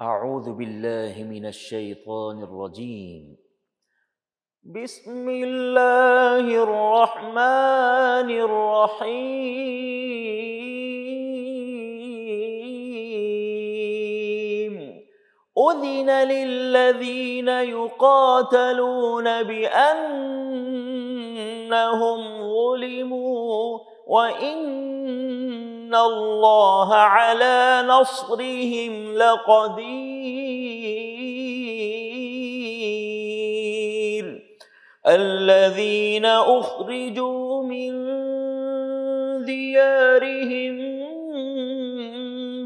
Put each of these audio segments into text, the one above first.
أعوذ بالله من الشيطان الرجيم بسم الله الرحمن الرحيم أذن للذين يقاتلون بأنهم ظلموا وإن إِنَّ اللَّهَ عَلَى نَصْرِهِمْ لَقَدِيرٌ الَّذِينَ أُخْرِجُوا مِنْ دِيَارِهِمْ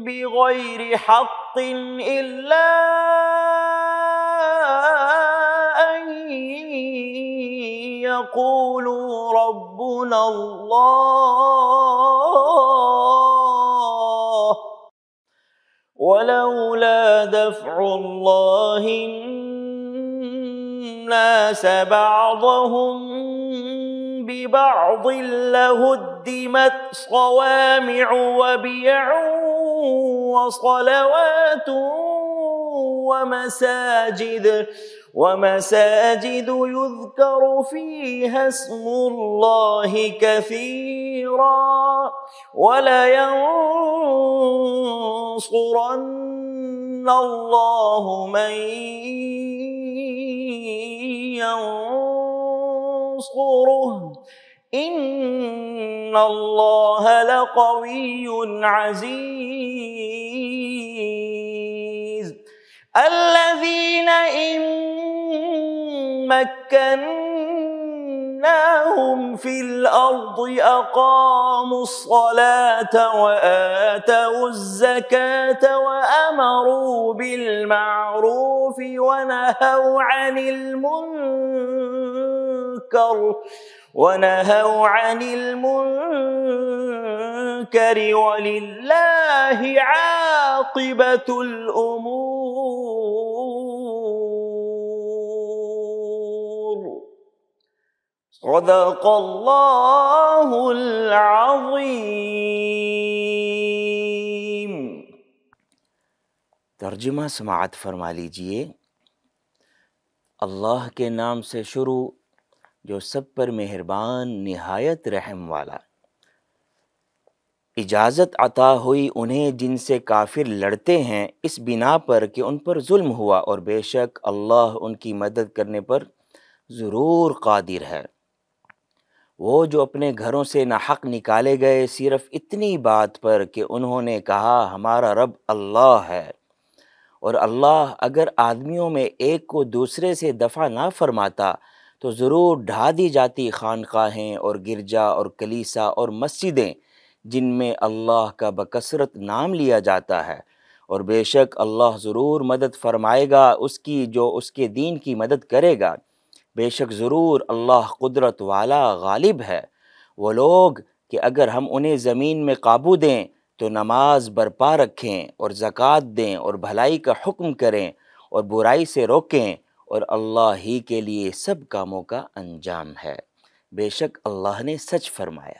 بِغَيْرِ حَقٍّ إِلَّا أَنْ يَقُولُوا رَبُّنَا اللَّهُ ولولا دفع الله الناس بعضهم ببعض لهدمت صوامع وبيع وصلوات ومساجد ومساجد يذكر فيها اسم الله كثيرا ولينصرن إن الله من ينصره إن الله لقوي عزيز الذين إن مكنوا وَمَكَّنَّاهُمْ في الأرض أقاموا الصلاة وآتوا الزكاة وأمروا بالمعروف ونهوا عن المنكر ونهوا عن المنكر ولله عاقبة الأمور صدق اللہ ترجمہ سماعت فرما لیجئے اللہ کے نام سے شروع جو سب پر مہربان نہایت رحم والا اجازت عطا ہوئی انہیں جن سے کافر لڑتے ہیں اس بنا پر کہ ان پر ظلم ہوا اور بے شک اللہ ان کی مدد کرنے پر ضرور قادر ہے وہ جو اپنے گھروں سے نہ حق نکالے گئے صرف اتنی بات پر کہ انہوں نے کہا ہمارا رب اللہ ہے اور اللہ اگر آدمیوں میں ایک کو دوسرے سے دفع نہ فرماتا تو ضرور ڈھا دی جاتی خانقاہیں اور گرجا اور کلیسا اور مسجدیں جن میں اللہ کا بکثرت نام لیا جاتا ہے اور بے شک اللہ ضرور مدد فرمائے گا اس کی جو اس کے دین کی مدد کرے گا بے شک ضرور اللہ قدرت والا غالب ہے وہ لوگ کہ اگر ہم انہیں زمین میں قابو دیں تو نماز برپا رکھیں اور زکوٰۃ دیں اور بھلائی کا حکم کریں اور برائی سے روکیں اور اللہ ہی کے لیے سب کاموں کا انجام ہے بے شک اللہ نے سچ فرمایا